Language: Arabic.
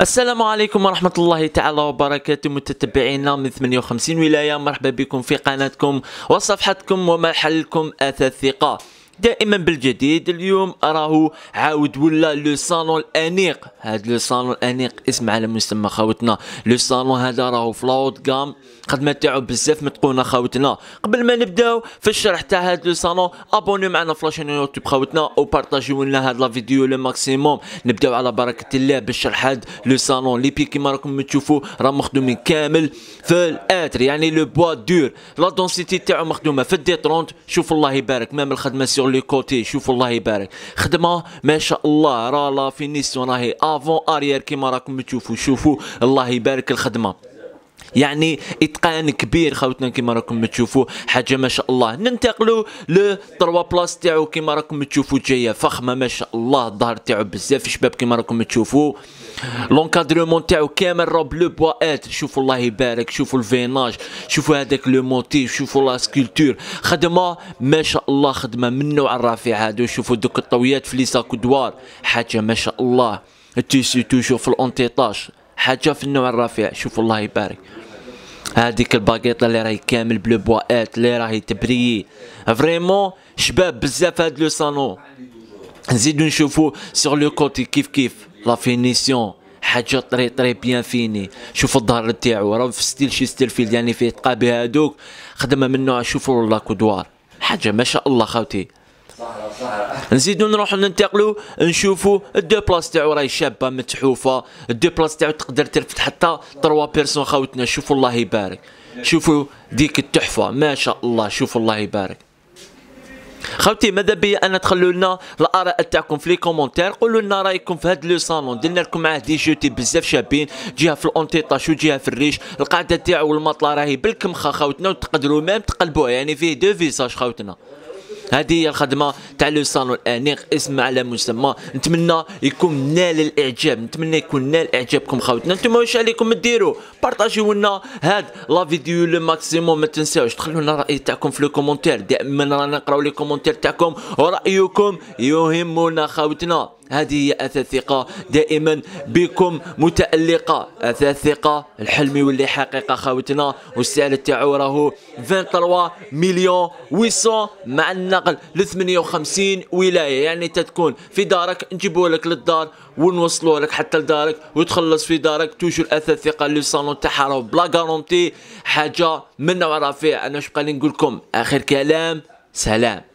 السلام عليكم ورحمة الله تعالى وبركاته متتبعينا من 58 ولاية مرحبا بكم في قناتكم وصفحتكم ومحلكم أثاث ثقة دائما بالجديد اليوم أراه عاود ولا لو صالون الأنيق هاد لو صالون الأنيق اسم على مسمى خاوتنا لو صالون هذا راهو فلاوت كام خدمة تاعو بزاف متقونة خاوتنا قبل ما نبداو في الشرح تاع هاد لو صالون ابوني معنا في لاشين يوتيوب خاوتنا أو لنا هاد لا فيديو لو ماكسيموم نبداو على بركة الله بالشرح هاد لو صالون لي بي كيما راكم تشوفوا راه مخدومين كامل في الاتر يعني لو بوا دور لا دونسيتي تاعو مخدومة في الديترونت شوف الله يبارك مام الخدمة سيغ سور كوتي شوف الله يبارك خدمه ما شاء الله راه لا فينيسيون راهي افون اريير كيما راكم تشوفوا شوفوا الله يبارك الخدمه يعني اتقان كبير خوتنا كما راكم تشوفوا حاجه ما شاء الله ننتقلوا لو 3 بلاص تاعو كما راكم تشوفوا جايه فخمه ما شاء الله الظهر تاعو بزاف شباب كما راكم تشوفوا لونكادرومون تاعو كامل روب لو بوات شوفوا الله يبارك شوفوا الفيناج شوفوا هذاك لو موتيف شوفوا لا سكولتور خدمه ما شاء الله خدمه من نوع الرافع هادو شوفوا دوك الطويات في لي ساكو دوار حاجه ما شاء الله تيسي توجور في الاونتيطاج حاجه في النوع الرفيع شوف الله يبارك هذيك الباكيطه اللي راهي كامل بلو ات اللي راهي تبريي فريمون شباب بزاف هاد لو صالون نزيدو نشوفو سور لو كوتي كيف كيف لا فينيسيون حاجه طري طري بيان فيني شوف الظهر تاعو راه في ستيل شي ستيل فيلد يعني فيه تقابي هادوك خدمه من نوع شوفوا لا كودوار حاجه ما شاء الله خاوتي نزيدو نروحو ننتقلو نشوفو الدو بلاص تاعو راهي شابه متحوفه الدو بلاص تاعو تقدر ترفد حتى تروا بيرسون خاوتنا شوفوا الله يبارك شوفوا ديك التحفه ما شاء الله شوفوا الله يبارك خوتي ماذا بيا انا تخلوا لنا الاراء تاعكم في لي كومونتير قولوا لنا رايكم في هذا لو صالون درنا لكم معاه دي جوتي بزاف شابين جهه في الاونتيطاش وجهه في الريش القاعده تاعو والمطله راهي بالكمخه خوتنا وتقدروا ميم تقلبوها يعني فيه دو فيساج خوتنا هذه هي الخدمه تاع لو صالون الانيق اسم على مسمى نتمنى يكون نال الاعجاب نتمنى يكون نال اعجابكم خاوتنا نتوما واش عليكم ديروا بارطاجيو لنا هاد لا فيديو لو ماكسيموم ما تنساوش تخلوا لنا الراي تاعكم في لو كومونتير دائما رانا نقراو لي كومونتير تاعكم ورايكم يهمنا خاوتنا هذه هي أثاث ثقة دائما بكم متألقة أثاث ثقة الحلم يولي حقيقة خاوتنا والسعر تاعو راهو 23 مليون 800 مع النقل ل 58 ولاية يعني تتكون في دارك نجيبو لك للدار ونوصلو لك حتى لدارك وتخلص في دارك توجو الأثاث ثقة اللي صالون تاعها راهو بلا غارونتي حاجة من نوع رفيع أنا شبقى نقول لكم آخر كلام سلام